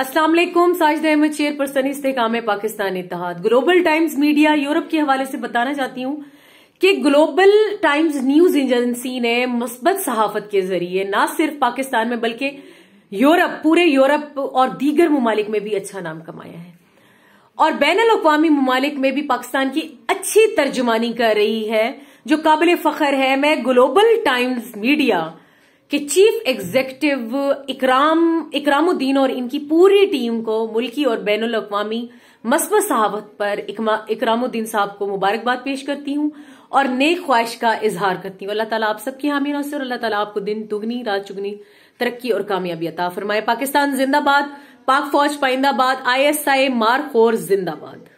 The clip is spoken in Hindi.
असलम साजद अहमद शेर पर सनी इस्तेकाम पाकिस्तान इतिहाद ग्लोबल टाइम्स मीडिया यूरोप के हवाले से बताना चाहती हूँ कि ग्लोबल टाइम्स न्यूज एजेंसी ने मुस्बत सहाफत के जरिए ना सिर्फ पाकिस्तान में बल्कि यूरोप पूरे यूरोप और दीगर ममालिक में भी अच्छा नाम कमाया है और बैन अवी ममालिक में भी पाकिस्तान की अच्छी तर्जुमानी कर रही है जो काबिल फख्र है मैं ग्लोबल टाइम्स मीडिया कि चीफ एग्जेक्टिव इकराम इकरामुद्दीन और इनकी पूरी टीम को मुल्की और बैन अवी मसब सहावत पर इकरामुद्दीन साहब को मुबारकबाद पेश करती हूं और नेक ख्वाहिश का इजहार करती हूँ अल्लाह ताला आप सबकी हामी नौसे और अल्लाह ताला आपको दिन दुगनी रात चुगनी तरक्की और कामयाबी अता फरमाए पाकिस्तान जिंदाबाद पाक फौज पाइंदाबाद आई एस आई मार खोर जिंदाबाद